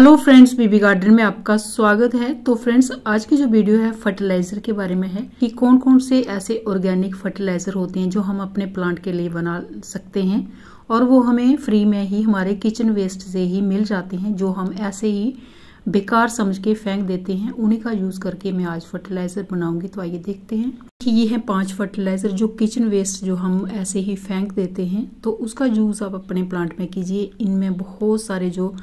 hello friends बीबी garden में आपका स्वागत है तो फ्रेंड्स आज की जो वीडियो है फर्टिलाइजर के बारे में है कि कौन कौन से ऐसे ऑर्गेनिक फर्टिलाइजर होते हैं जो हम अपने प्लांट के लिए बना सकते हैं और वो हमें फ्री में ही हमारे किचन वेस्ट से ही मिल जाते हैं जो हम ऐसे ही बेकार समझ के फेंक देते हैं उन्हीं का यूज करके मैं आज फर्टिलाइजर बनाऊंगी तो आइए देखते हैं कि ये है पांच फर्टिलाइजर जो किचन वेस्ट जो हम ऐसे ही फेंक देते हैं तो उसका यूज आप अपने प्लांट में कीजिए इनमें बहुत सारे जो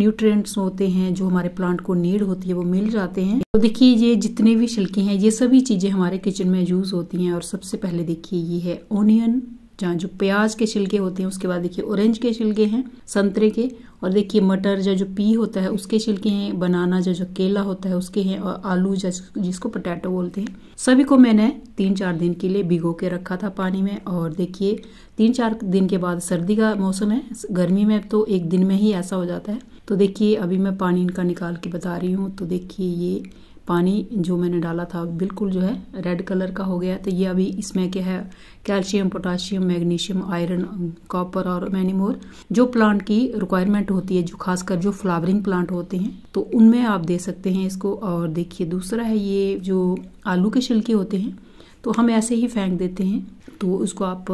न्यूट्रिएंट्स होते हैं जो हमारे प्लांट को नीड होती है वो मिल जाते हैं तो देखिए ये जितने भी छिलके हैं ये सभी चीज़ें हमारे किचन में यूज़ होती हैं और सबसे पहले देखिए ये है ऑनियन जहाँ जो प्याज के छिलके होते हैं उसके बाद देखिए ऑरेंज के छिलके हैं संतरे के और देखिए मटर या जो पी होता है उसके छिलके हैं बनाना या जो केला होता है उसके हैं और आलू जिसको पोटैटो बोलते हैं सभी को मैंने तीन चार दिन के लिए भिगो के रखा था पानी में और देखिए तीन चार दिन के बाद सर्दी का मौसम है गर्मी में तो एक दिन में ही ऐसा हो जाता है तो देखिए अभी मैं पानी इनका निकाल के बता रही हूँ तो देखिए ये पानी जो मैंने डाला था बिल्कुल जो है रेड कलर का हो गया तो ये अभी इसमें क्या है calcium potassium magnesium iron copper और मैनीमोर जो प्लांट की रिक्वायरमेंट होती है जो खासकर जो फ्लावरिंग प्लांट होते हैं तो उनमें आप दे सकते हैं इसको और देखिए दूसरा है ये जो आलू के छिलके होते हैं तो हम ऐसे ही फेंक देते हैं तो उसको आप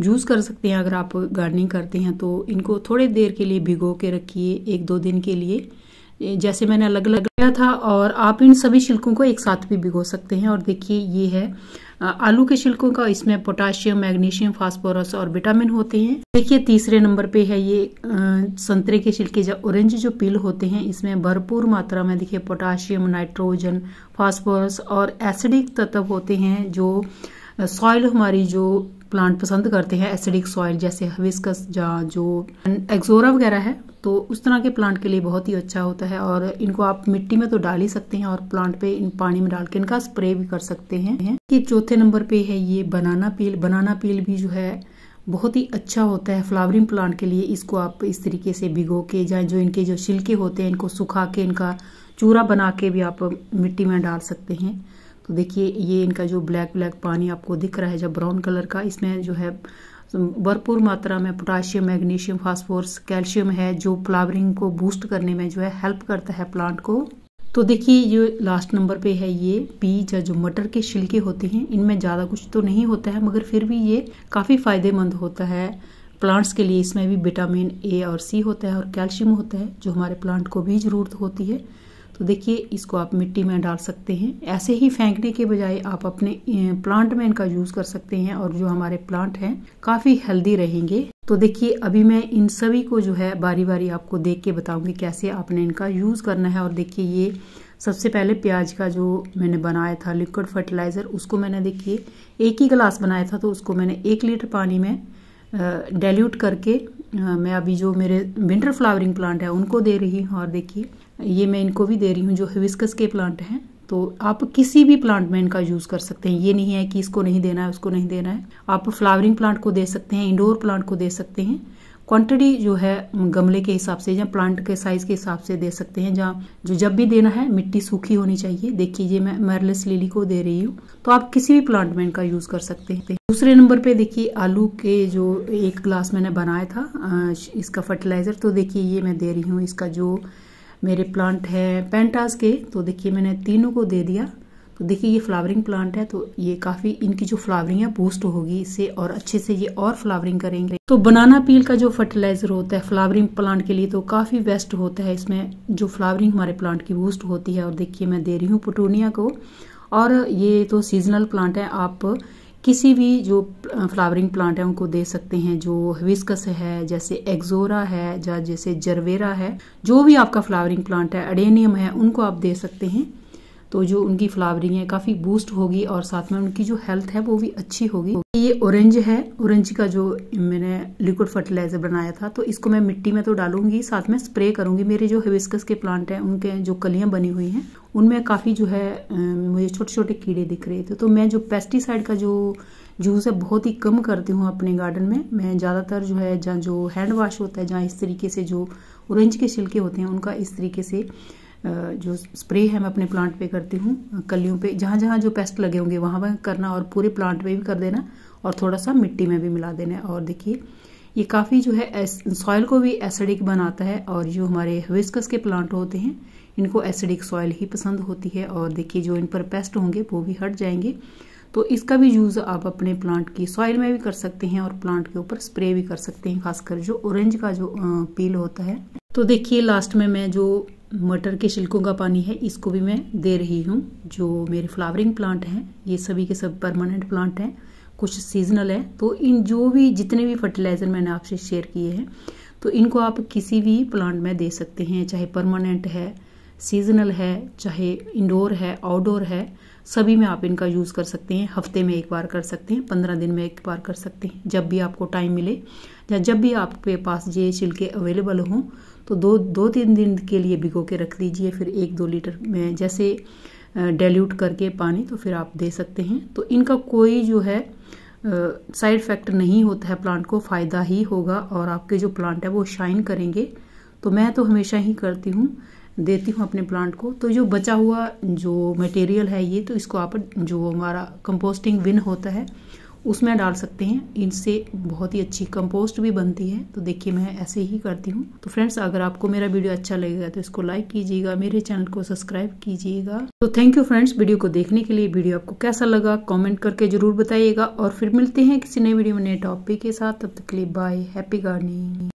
जूस कर सकते हैं अगर आप गार्डनिंग करते हैं तो इनको थोड़ी देर के लिए भिगो के रखिए एक दो दिन के लिए जैसे मैंने अलग अलग लिया था और आप इन सभी छिलकों को एक साथ भी भिगो सकते हैं और देखिए ये है आलू के छिलकों का इसमें पोटाशियम मैग्नीशियम फास्फोरस और विटामिन होते हैं देखिए तीसरे नंबर पे है ये संतरे के छिलके जो ऑरेंज जो पील होते हैं इसमें भरपूर मात्रा में देखिए पोटाशियम नाइट्रोजन फास्फोरस और एसिडिक तत्व होते हैं जो सॉइल हमारी जो प्लांट पसंद करते हैं एसिडिक सॉइल जैसे हविस्कस या जो एक्जोरा वगैरह है तो उस तरह के प्लांट के लिए बहुत ही अच्छा होता है और इनको आप मिट्टी में तो डाल ही सकते हैं और प्लांट पे इन पानी में डाल के इनका स्प्रे भी कर सकते हैं कि चौथे नंबर पे है ये बनाना पील बनाना पील भी जो है बहुत ही अच्छा होता है फ्लावरिंग प्लांट के लिए इसको आप इस तरीके से भिगो के या जो इनके जो छिलके होते हैं इनको सुखा के इनका चूरा बना के भी आप मिट्टी में डाल सकते हैं तो देखिए ये इनका जो ब्लैक ब्लैक पानी आपको दिख रहा है जब ब्राउन कलर का इसमें जो है भरपूर मात्रा में पोटाशियम मैग्नीशियम फास्फोरस कैल्शियम है जो फ्लावरिंग को बूस्ट करने में जो है हेल्प करता है प्लांट को तो देखिए ये लास्ट नंबर पे है ये बीज या जो मटर के छिलके होते हैं इनमें ज़्यादा कुछ तो नहीं होता है मगर फिर भी ये काफ़ी फ़ायदेमंद होता है प्लांट्स के लिए इसमें भी विटामिन ए और सी होता है और कैल्शियम होता है जो हमारे प्लांट को भी ज़रूरत होती है तो देखिए इसको आप मिट्टी में डाल सकते हैं ऐसे ही फेंकने के बजाय आप अपने प्लांट में इनका यूज़ कर सकते हैं और जो हमारे प्लांट हैं काफ़ी हेल्दी रहेंगे तो देखिए अभी मैं इन सभी को जो है बारी बारी आपको देख के बताऊंगी कैसे आपने इनका यूज़ करना है और देखिए ये सबसे पहले प्याज का जो मैंने बनाया था लिक्विड फर्टिलाइज़र उसको मैंने देखिए एक ही गिलास बनाया था तो उसको मैंने एक लीटर पानी में डेल्यूट करके मैं अभी जो मेरे विंटर फ्लावरिंग प्लांट है उनको दे रही हूँ और देखिए ये मैं इनको भी दे रही हूँ जो हिविस्कस के प्लांट हैं तो आप किसी भी प्लांट में इनका यूज़ कर सकते हैं ये नहीं है कि इसको नहीं देना है उसको नहीं देना है आप फ्लावरिंग प्लांट को दे सकते हैं इंडोर प्लांट को दे सकते हैं क्वांटिटी जो है गमले के हिसाब से या प्लांट के साइज के हिसाब से दे सकते हैं जहाँ जो जब भी देना है मिट्टी सूखी होनी चाहिए देखिए ये मैं मरलेस लिली को दे रही हूँ तो आप किसी भी प्लांट में इनका यूज कर सकते हैं दूसरे नंबर पे देखिए आलू के जो एक ग्लास मैंने बनाया था इसका फर्टिलाइजर तो देखिए ये मैं दे रही हूँ इसका जो मेरे प्लांट हैं पेंटास के तो देखिए मैंने तीनों को दे दिया तो देखिए ये फ्लावरिंग प्लांट है तो ये काफ़ी इनकी जो फ्लावरिंग है बूस्ट होगी इससे और अच्छे से ये और फ्लावरिंग करेंगे तो बनाना पील का जो फर्टिलाइजर होता है फ्लावरिंग प्लांट के लिए तो काफ़ी बेस्ट होता है इसमें जो फ्लावरिंग हमारे प्लांट की बूस्ट होती है और देखिए मैं दे रही हूँ पटूनिया को और ये तो सीजनल प्लांट है आप किसी भी जो फ्लावरिंग प्लांट है उनको दे सकते हैं जो हविस्कस है जैसे एक्जोरा है या जैसे जरवेरा है जो भी आपका फ्लावरिंग प्लांट है अडेनियम है उनको आप दे सकते हैं तो जो उनकी फ्लावरिंग है काफ़ी बूस्ट होगी और साथ में उनकी जो हेल्थ है वो भी अच्छी होगी ये ऑरेंज है ऑरेंज का जो मैंने लिक्विड फर्टिलाइजर बनाया था तो इसको मैं मिट्टी में तो डालूंगी साथ में स्प्रे करूंगी मेरे जो हिबिस्कस के प्लांट हैं उनके जो कलियां बनी हुई हैं उनमें काफ़ी जो है मुझे छोटे छोटे कीड़े दिख रहे थे तो मैं जो पेस्टिसाइड का जो जूस है बहुत ही कम करती हूँ अपने गार्डन में मैं ज़्यादातर जो है जहाँ जो हैंड वॉश होता है जहाँ इस तरीके से जो ऑरेंज के छिलके होते हैं उनका इस तरीके से जो स्प्रे है मैं अपने प्लांट पे करती हूँ कलियों पे जहाँ जहाँ जो पेस्ट लगे होंगे वहाँ वहाँ करना और पूरे प्लांट पे भी कर देना और थोड़ा सा मिट्टी में भी मिला देना और देखिए ये काफ़ी जो है सॉयल को भी एसिडिक बनाता है और जो हमारे हविस्कस के प्लांट होते हैं इनको एसिडिक सॉयल ही पसंद होती है और देखिए जो इन पर पेस्ट होंगे वो भी हट जाएंगे तो इसका भी यूज़ आप अपने प्लांट की सॉइल में भी कर सकते हैं और प्लांट के ऊपर स्प्रे भी कर सकते हैं खासकर जो ऑरेंज का जो पील होता है तो देखिए लास्ट में मैं जो मटर के छिलकों का पानी है इसको भी मैं दे रही हूँ जो मेरे फ्लावरिंग प्लांट हैं ये सभी के सब परमानेंट प्लांट हैं कुछ सीजनल है तो इन जो भी जितने भी फर्टिलाइज़र मैंने आपसे शेयर किए हैं तो इनको आप किसी भी प्लांट में दे सकते हैं चाहे परमानेंट है सीजनल है चाहे इंडोर है आउटडोर है सभी में आप इनका यूज़ कर सकते हैं हफ्ते में एक बार कर सकते हैं पंद्रह दिन में एक बार कर सकते हैं जब भी आपको टाइम मिले या जब भी आपके पास ये छिलके अवेलेबल हों तो दो दो तीन दिन के लिए भिगो के रख दीजिए फिर एक दो लीटर में जैसे डेल्यूट करके पानी तो फिर आप दे सकते हैं तो इनका कोई जो है साइड इफेक्ट नहीं होता है प्लांट को फ़ायदा ही होगा और आपके जो प्लांट है वो शाइन करेंगे तो मैं तो हमेशा ही करती हूँ देती हूँ अपने प्लांट को तो जो बचा हुआ जो मटेरियल है ये तो इसको आप जो हमारा कंपोस्टिंग विन होता है उसमें डाल सकते हैं इनसे बहुत ही अच्छी कंपोस्ट भी बनती है तो देखिए मैं ऐसे ही करती हूँ तो फ्रेंड्स अगर आपको मेरा वीडियो अच्छा लगेगा तो इसको लाइक कीजिएगा मेरे चैनल को सब्सक्राइब कीजिएगा तो थैंक यू फ्रेंड्स वीडियो को देखने के लिए वीडियो आपको कैसा लगा कॉमेंट करके जरूर बताइएगा और फिर मिलते हैं किसी नए वीडियो में नए टॉपिक के साथ तब तक के लिए बाय हैप्पी गार्डनिंग